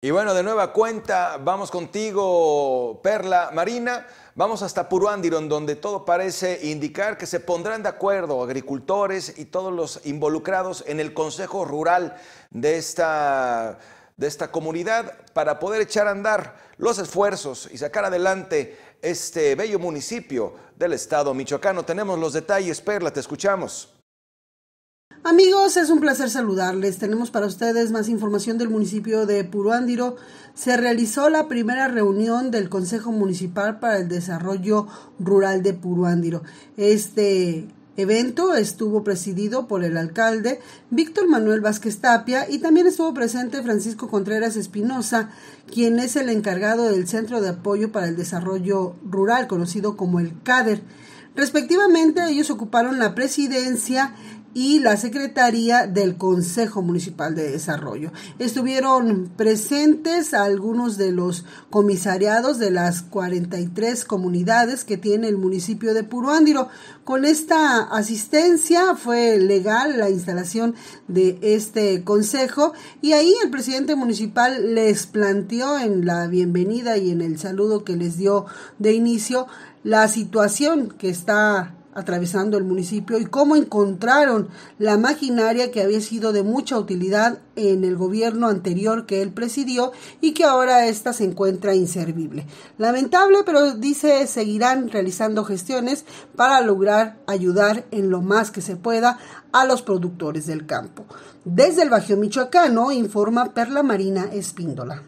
Y bueno, de nueva cuenta, vamos contigo, Perla Marina. Vamos hasta en donde todo parece indicar que se pondrán de acuerdo agricultores y todos los involucrados en el Consejo Rural de esta, de esta comunidad para poder echar a andar los esfuerzos y sacar adelante este bello municipio del estado michoacano. Tenemos los detalles, Perla, te escuchamos. Amigos, es un placer saludarles. Tenemos para ustedes más información del municipio de Puruándiro. Se realizó la primera reunión del Consejo Municipal para el Desarrollo Rural de Puruándiro. Este evento estuvo presidido por el alcalde Víctor Manuel Vázquez Tapia y también estuvo presente Francisco Contreras Espinosa, quien es el encargado del Centro de Apoyo para el Desarrollo Rural, conocido como el CADER. Respectivamente, ellos ocuparon la presidencia y la Secretaría del Consejo Municipal de Desarrollo. Estuvieron presentes algunos de los comisariados de las 43 comunidades que tiene el municipio de Puruándiro. Con esta asistencia fue legal la instalación de este consejo y ahí el presidente municipal les planteó en la bienvenida y en el saludo que les dio de inicio la situación que está atravesando el municipio y cómo encontraron la maquinaria que había sido de mucha utilidad en el gobierno anterior que él presidió y que ahora ésta se encuentra inservible. Lamentable, pero dice seguirán realizando gestiones para lograr ayudar en lo más que se pueda a los productores del campo. Desde el Bajío Michoacano informa Perla Marina Espíndola.